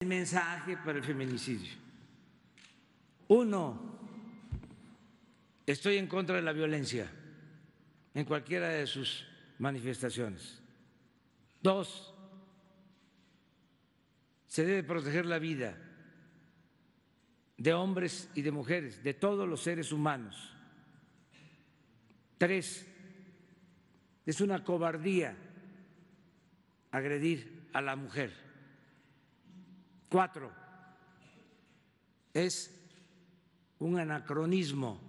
El mensaje para el feminicidio. Uno, estoy en contra de la violencia en cualquiera de sus manifestaciones. Dos, se debe proteger la vida de hombres y de mujeres, de todos los seres humanos. Tres, es una cobardía agredir a la mujer. Cuatro, es un anacronismo,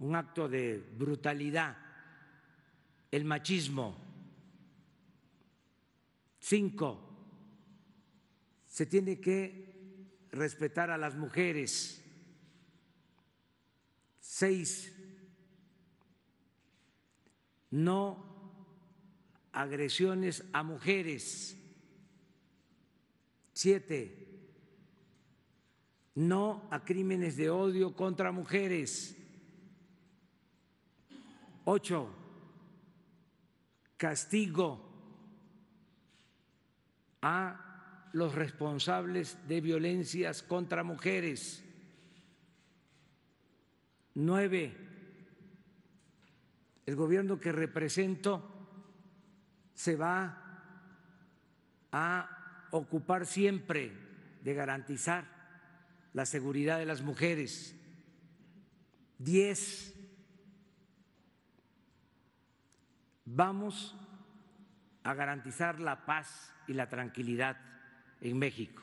un acto de brutalidad, el machismo. Cinco, se tiene que respetar a las mujeres. Seis, no agresiones a mujeres. Siete, no a crímenes de odio contra mujeres. Ocho, castigo a los responsables de violencias contra mujeres. Nueve, el gobierno que represento se va a ocupar siempre de garantizar la seguridad de las mujeres. Diez, vamos a garantizar la paz y la tranquilidad en México.